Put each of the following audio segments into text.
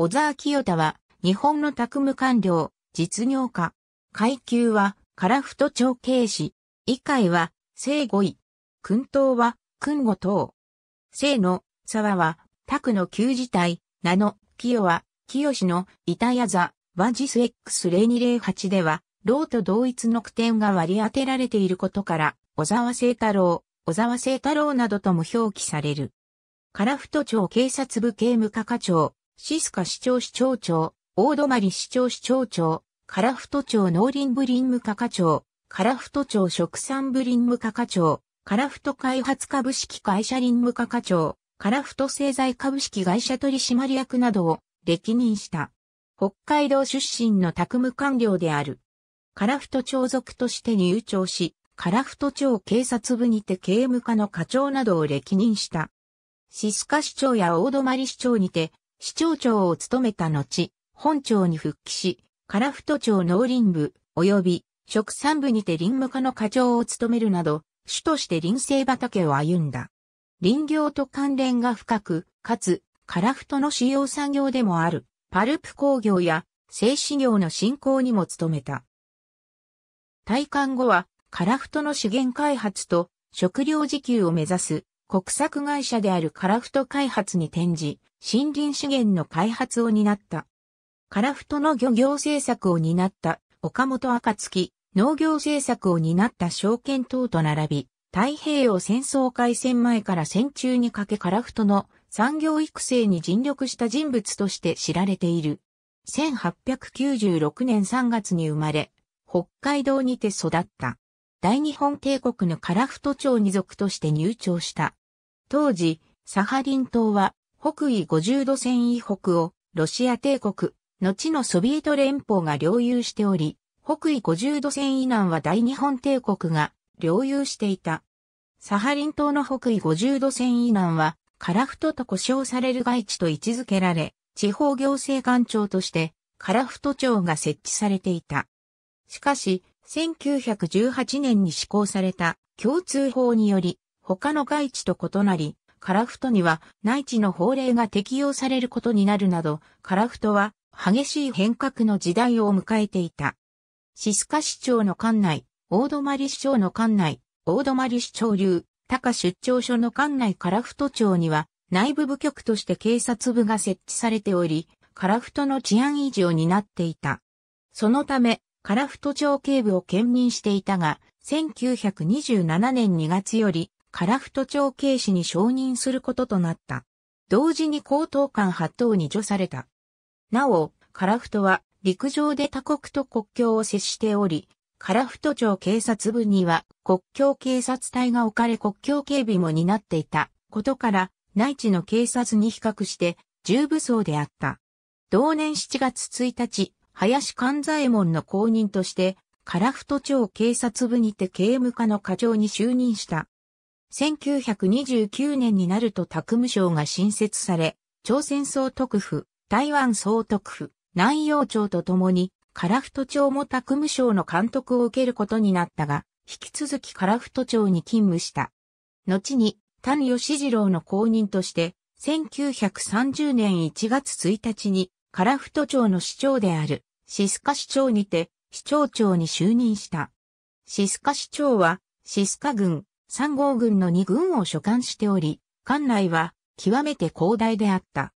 小沢清田は、日本の宅務官僚、実業家。階級は、樺太町警視。以下は、正五位。訓頭は、訓五等。正の、沢は、宅の旧字体、名の、清は、清の、板屋座、和ス X0208 では、老と同一の句点が割り当てられていることから、小沢聖太郎、小沢聖太郎などとも表記される。樺太町警察部警務課課長、シスカ市長市長長、大泊市長市長長、カラフト町農林部林務課課長、カラフト町食産部林務課課長、カラフト開発株式会社林務課課長、カラフト製材株式会社取締役などを歴任した。北海道出身の宅務官僚である。カラフト町族として入庁し、カラフト町警察部にて刑務課の課長などを歴任した。シスカ市長や大泊市長にて、市長長を務めた後、本庁に復帰し、樺太町農林部、及び食産部にて林務課の課長を務めるなど、主として林生畑を歩んだ。林業と関連が深く、かつ、樺太の主要産業でもある、パルプ工業や製紙業の振興にも努めた。退官後は、樺太の資源開発と食料自給を目指す国策会社であるカラフト開発に転じ、森林資源の開発を担った。カラフトの漁業政策を担った岡本暁、農業政策を担った証券等と並び、太平洋戦争開戦前から戦中にかけカラフトの産業育成に尽力した人物として知られている。1896年3月に生まれ、北海道にて育った。大日本帝国のカラフト町に属として入庁した。当時、サハリン島は北緯50度線以北をロシア帝国、後のソビエト連邦が領有しており、北緯50度線以南は大日本帝国が領有していた。サハリン島の北緯50度線以南は、カラフトと呼称される外地と位置づけられ、地方行政官庁として、カラフト庁が設置されていた。しかし、1918年に施行された共通法により、他の外地と異なり、カラフトには内地の法令が適用されることになるなど、カラフトは激しい変革の時代を迎えていた。シスカ市長の管内、大泊市長の管内、大泊市長流、高出張所の管内カラフト町には内部部局として警察部が設置されており、カラフトの治安維持を担っていた。そのため、カラフト町警部を兼任していたが、1927年2月よりカラフト町警視に承認することとなった。同時に高等官8等に除された。なお、カラフトは陸上で他国と国境を接しており、カラフト町警察部には国境警察隊が置かれ国境警備も担っていたことから、内地の警察に比較して重武装であった。同年7月1日、林勘左衛門の公認として、カラフト町警察部にて刑務課の課長に就任した。1929年になると拓務省が新設され、朝鮮総督府、台湾総督府、南洋町とともに、樺太町も拓務省の監督を受けることになったが、引き続き樺太町に勤務した。後に、丹義次郎の後任として、1930年1月1日に、樺太町の市長である、シスカ市長にて、市長長に就任した。シスカ市長は、シスカ軍、3号軍の2軍を所管しており、管内は極めて広大であった。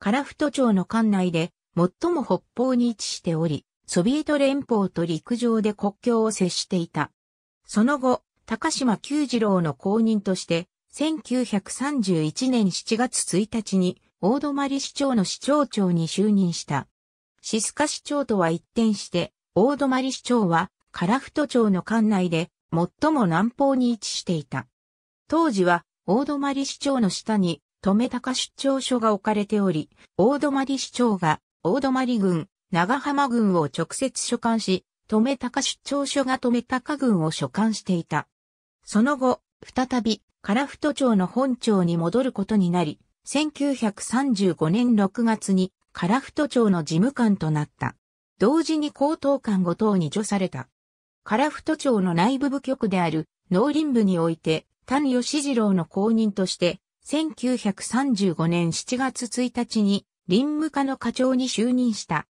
フ太町の管内で最も北方に位置しており、ソビエト連邦と陸上で国境を接していた。その後、高島久次郎の後任として、1931年7月1日に大泊市長の市長長に就任した。シスカ市長とは一転して、大泊市長はフ太町の管内で最も南方に位置していた。当時は大泊市長の下に留高出張所が置かれており、大泊市長が大泊郡、長浜郡を直接所管し、留高出張所が止め高郡を所管していた。その後、再び、樺太町の本町に戻ることになり、1935年6月に樺太町の事務官となった。同時に高等官後等に除された。フト町の内部部局である農林部において、谷吉次郎の公認として、1935年7月1日に林務課の課長に就任した。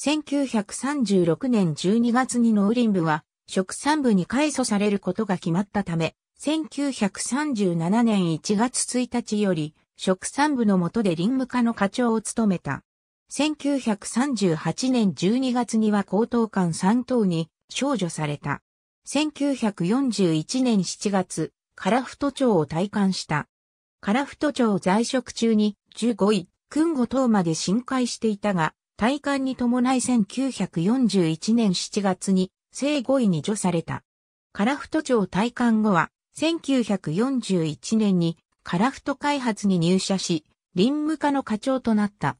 1936年12月に農林部は食産部に改組されることが決まったため、1937年1月1日より食産部の下で林務課の課長を務めた。1938年12月には高等官3等に少女された。1941年7月、フト町を退官した。フト町在職中に15位、訓後等まで深海していたが、退官に伴い1941年7月に正5位に除された。フト町退官後は、1941年にカラフト開発に入社し、林務課の課長となった。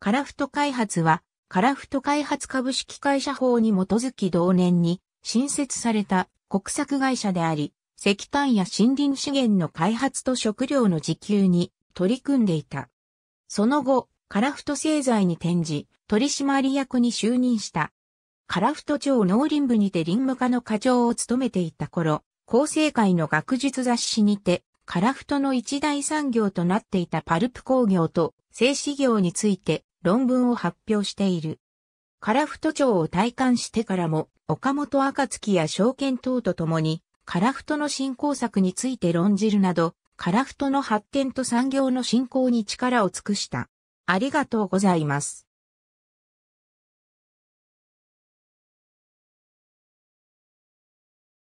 フト開発はカラフト開発株式会社法に基づき同年に新設された国策会社であり、石炭や森林資源の開発と食料の自給に取り組んでいた。その後、カラフト製材に転じ、取締役に就任した。カラフト町農林部にて林務課の課長を務めていた頃、厚生会の学術雑誌にて、カラフトの一大産業となっていたパルプ工業と製紙業について論文を発表している。樺太町を退官してからも、岡本暁や証券等と共に、樺太の振興策について論じるなど、樺太の発展と産業の振興に力を尽くした。ありがとうございます。